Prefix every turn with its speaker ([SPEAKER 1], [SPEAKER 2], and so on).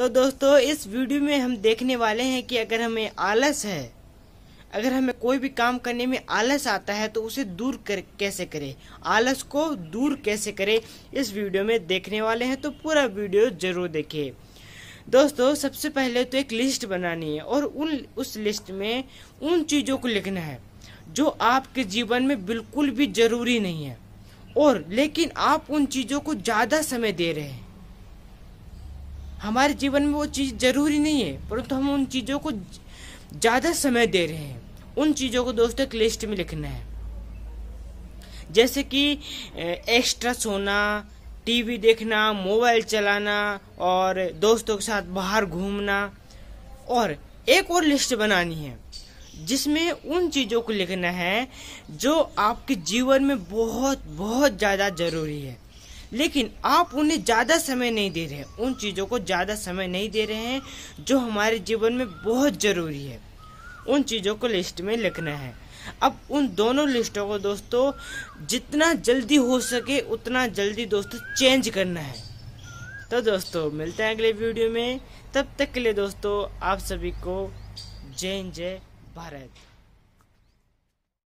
[SPEAKER 1] तो दोस्तों इस वीडियो में हम देखने वाले हैं कि अगर हमें आलस है अगर हमें कोई भी काम करने में आलस आता है तो उसे दूर कर कैसे करें आलस को दूर कैसे करें इस वीडियो में देखने वाले हैं तो पूरा वीडियो जरूर देखें दोस्तों सबसे पहले तो एक लिस्ट बनानी है और उन उस लिस्ट में उन चीज़ों को लिखना है जो आपके जीवन में बिल्कुल भी ज़रूरी नहीं है और लेकिन आप उन चीज़ों को ज़्यादा समय दे रहे हैं हमारे जीवन में वो चीज़ ज़रूरी नहीं है परंतु हम उन चीज़ों को ज़्यादा समय दे रहे हैं उन चीज़ों को दोस्तों एक लिस्ट में लिखना है जैसे कि एक्स्ट्रा सोना टीवी देखना मोबाइल चलाना और दोस्तों के साथ बाहर घूमना और एक और लिस्ट बनानी है जिसमें उन चीज़ों को लिखना है जो आपके जीवन में बहुत बहुत ज़्यादा ज़रूरी है लेकिन आप उन्हें ज़्यादा समय नहीं दे रहे हैं उन चीज़ों को ज़्यादा समय नहीं दे रहे हैं जो हमारे जीवन में बहुत ज़रूरी है उन चीज़ों को लिस्ट में लिखना है अब उन दोनों लिस्टों को दोस्तों जितना जल्दी हो सके उतना जल्दी दोस्तों चेंज करना है तो दोस्तों मिलते हैं अगले वीडियो में तब तक के लिए दोस्तों आप सभी को जय जय भारत